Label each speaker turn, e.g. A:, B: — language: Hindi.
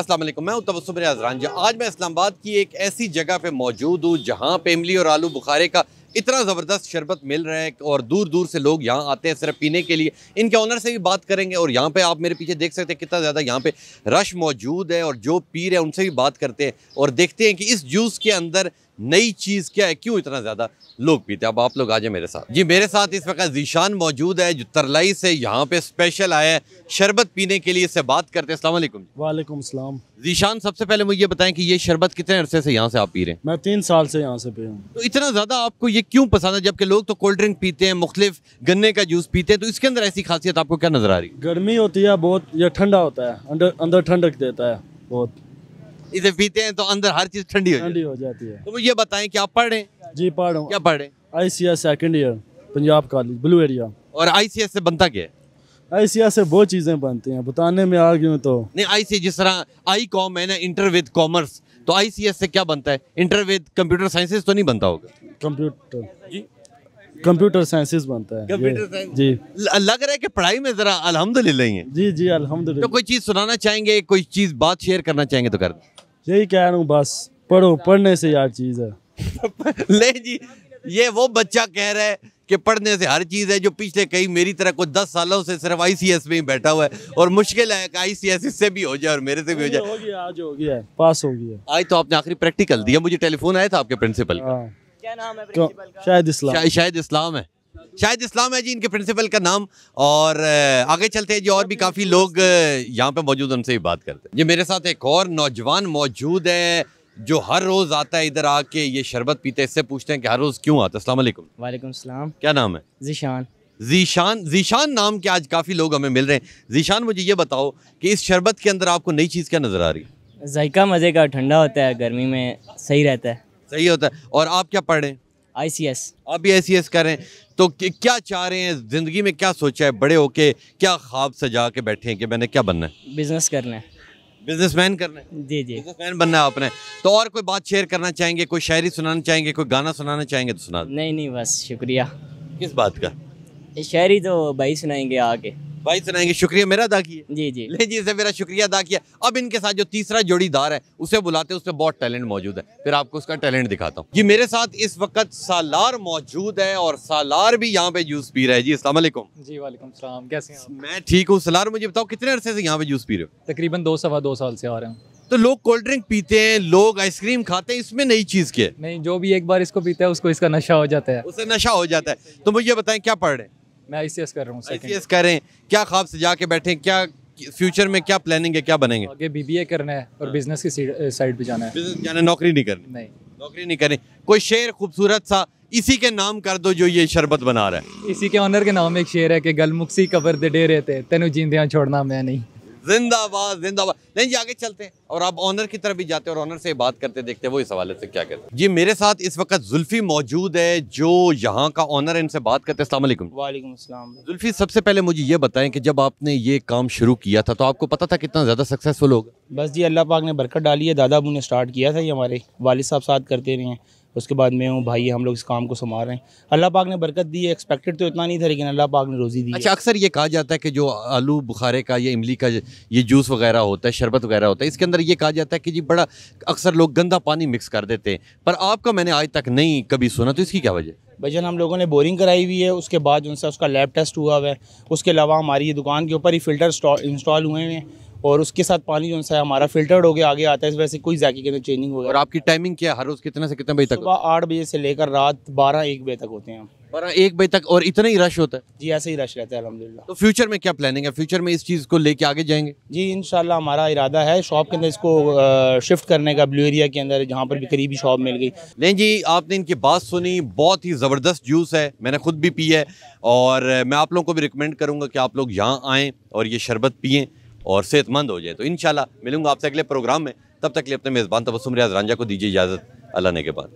A: अस्सलाम वालेकुम मैं उत्तम अजरान जी आज मैं इस्लामाबाद की एक ऐसी जगह पे मौजूद हूँ जहाँ पे इमली और आलू बुखारे का इतना ज़बरदस्त शरबत मिल रहा है और दूर दूर से लोग यहाँ आते हैं सिर्फ पीने के लिए इनके ऑनर से भी बात करेंगे और यहाँ पे आप मेरे पीछे देख सकते हैं कितना ज़्यादा यहाँ पे रश मौजूद है और जो पी रहे हैं उनसे भी बात करते हैं और देखते हैं कि इस जूस के अंदर नई चीज़ क्या है क्यों इतना ज़्यादा लोग पीते हैं अब आप लोग आ जाए मेरे साथ जी मेरे साथ इस वक्त जीशान मौजूद है जो तरलाई से यहाँ पे स्पेशल आया है शरबत पीने के लिए इससे बात करते हैं असलम
B: वालेकुम सलाम जीशान सबसे
A: पहले मुझे बताएं कि ये शरबत कितने अरसे से यहाँ से आप पी रहे हैं
B: मैं तीन साल से यहाँ से पी रहा हूँ तो
A: इतना ज़्यादा आपको ये क्यों पसंद है जबकि लोग तो कोल्ड ड्रिंक पीते हैं मुख्तफ गन्ने का जूस पीते हैं तो इसके अंदर ऐसी खासियत आपको क्या नज़र आ रही
B: है गर्मी होती है बहुत यह ठंडा होता है अंदर ठंडक देता है बहुत इसे पीते हैं तो अंदर हर चीज ठंडी हो ठंडी
A: हो जाती है
B: तो ये बताएं क्या आप पढ़ रहे हैं जी पढ़ क्या पढ़ रहे हैं I C S second year Punjab college blue area और आई सी एस से बनता क्या है आई सी एस से बहुत चीज़ें बनती हैं बताने में आ गई तो
A: नहीं आई सी जिस तरह आई कॉम है ना इंटर विद कॉमर्स तो आई सी एस से क्या बनता है इंटर विद कंप्यूटर साइंसेज तो नहीं बनता होगा
B: कंप्यूटर कंप्यूटर साइंसेस बनता है जी
A: लग रहा है कि पढ़ाई में जरा
B: अलहमदुल्ला ही है
A: जी जी अलहमदुल्ला तो कोई चीज सुनाना चाहेंगे कोई चीज बात शेयर करना चाहेंगे तो कर दें
B: यही कह रहा हूँ बस पढ़ो पढ़ने से यार चीज़ है
A: ले जी ये वो बच्चा कह रहा है कि पढ़ने से हर चीज़ है जो पिछले कई मेरी तरह को दस सालों से सिर्फ आई सी एस में ही बैठा हुआ है और मुश्किल है कि आईसीएस इससे भी हो जाए और मेरे से भी हो जाए हो गया
B: आज हो गया पास हो गया
A: आज तो आपने आखिरी प्रैक्टिकल दिया मुझे टेलीफोन आया था आपके प्रिंसिपल का हाँ। क्या नाम है तो शायद इस्लाम शायद इस्लाम है शायद इस्लाम है जी इनके प्रिंसिपल का नाम और आगे चलते हैं जी और भी काफ़ी लोग यहाँ पे मौजूद उनसे ही बात करते हैं जी मेरे साथ एक और नौजवान मौजूद है जो हर रोज़ आता है इधर आके ये शरबत पीते हैं इससे पूछते हैं कि हर रोज़ क्यों आता है असलम
B: वालेकुम
A: क्या नाम है जीशान जीशान जीशान नाम के आज काफ़ी लोग हमें मिल रहे हैं जीशान मुझे ये बताओ कि इस शरबत के अंदर आपको नई चीज़ क्या नज़र आ रही
B: है जयका मज़े का
A: ठंडा होता है गर्मी में सही रहता है सही होता है और आप क्या पढ़ रहे हैं आईसीएस आप भी आईसीएस कर रहे हैं तो क्या चाह रहे हैं ज़िंदगी में क्या सोचा है बड़े होके क्या ख्वाब सजा के बैठे हैं कि मैंने क्या बनना है
B: बिजनेस करना है
A: बिजनेसमैन करना है जी जी बिजनेसमैन बनना है आपने तो और कोई बात शेयर करना चाहेंगे कोई शायरी सुनाना चाहेंगे कोई गाना सुनाना चाहेंगे तो सुना नहीं नहीं बस शुक्रिया किस बात का शायरी तो भाई सुनाएंगे आके भाई सुनाएंगे शुक्रिया मेरा अदा किया जी जी ले जी से मेरा शुक्रिया अदा किया अब इनके साथ जो तीसरा जोड़ीदार है उसे बुलाते हैं उसमें बहुत टैलेंट मौजूद है फिर आपको उसका टैलेंट दिखाता हूँ जी मेरे साथ इस वक्त सालार मौजूद है और सालार भी यहाँ पे जूस पी रहा है जी असला जी
B: वालेकुम सलाम कैसे हैं मैं
A: ठीक हूँ सलार मुझे बताओ कितने अरसे यहाँ पे जूस पी रहे हो तकरीबन दो सवा दो साल से आ रहे हैं तो लोग कोल्ड ड्रिंक पीते हैं लोग आइसक्रीम खाते हैं इसमें नई चीज क्या नहीं जो भी एक बार इसको पीता है उसको इसका नशा हो जाता है उसे नशा हो जाता है तो मुझे बताएं क्या पढ़ रहे हैं मैं आई कर रहा हूँ आईसीएस करें क्या ख्वाब सजा के बैठे क्या फ्यूचर में क्या प्लानिंग है क्या बनेंगे आगे बीबीए करना है और बिजनेस हाँ। की साइड पे जाना है बिजनेस जाना नौकरी नहीं करनी नहीं नौकरी नहीं करनी कोई शेर खूबसूरत सा इसी के नाम कर दो जो ये शरबत बना रहा है इसी के ऑनर के नाम एक शेर है कि गलमुखसी कबर दे डे थे तेनू जींदियां छोड़ना मैं नहीं जिंदाबाद जिंदाबाद नहीं जी आगे चलते हैं और आप ऑनर की तरफ भी जाते हैं और ऑनर से बात करते देखते हैं वो इस हवाले से क्या कहते हैं जी मेरे साथ इस वक्त जुल्फी मौजूद है जो यहाँ का ऑनर है इनसे बात करते हैं असल वालेकुम जुल्फी सबसे पहले मुझे ये बताएं कि जब आपने ये काम शुरू किया था तो आपको पता था कितना ज़्यादा सक्सेसफुल होगा बस जी अल्लाह पाक ने बरकत डाली है दादा अबू ने स्टार्ट किया था ये हमारे वालिद साहब साथ करते रहे हैं उसके बाद मैं हूँ भाई हम लोग इस काम को संभाल रहे हैं अल्लाह पाक ने बरकत दी है एक्सपेक्टेड तो इतना नहीं था लेकिन अल्लाह पाक ने रोज़ी दी अच्छा अक्सर ये कहा जाता है कि जो आलू बुखारे का या इमली का ये जूस वगैरह होता है शरबत वगैरह होता है इसके अंदर ये कहा जाता है कि जी बड़ा अक्सर लोग गंदा पानी मिक्स कर देते हैं पर आपका मैंने आज तक नहीं कभी सुना तो इसकी क्या वजह
B: भजन हम लोगों ने बोरिंग कराई हुई है उसके बाद जो उसका लैब टेस्ट हुआ हुआ है उसके अलावा हमारी दुकान के ऊपर ही फ़िल्टर इंस्टॉल हुए हैं और उसके साथ पानी जो है हमारा फिल्टर्ड हो गया आगे आता है इस वजह से कोई
A: जैकी के अंदर चेंजिंग हो और आपकी टाइमिंग क्या हर रोज़ कितने से कितने बजे तक आठ बजे से लेकर रात बारह एक बजे तक होते हैं बारह एक बजे तक और इतना ही रश होता है जी ऐसे ही रश रहता है अलहमदिल्ला तो फ्यूचर में क्या प्लानिंग है फ्यूचर में इस चीज़ को लेके आगे जाएंगे जी इन हमारा इरादा है शॉप के अंदर इसको शिफ्ट करने का ब्लू एरिया के अंदर जहाँ पर भी करीबी शॉप मिल गई नहीं जी आपने इनकी बात सुनी बहुत ही ज़बरदस्त जूस है मैंने खुद भी पी है और मैं आप लोगों को भी रिकमेंड करूँगा कि आप लोग यहाँ आएँ और ये शरबत पिए और सेहतमंद हो जाए तो इन मिलूंगा आपसे अगले प्रोग्राम में तब तक के लिए अपने मेज़बान तबसम रियाज रांझा को दीजिए इजाज़त अल्लाह ने के बाद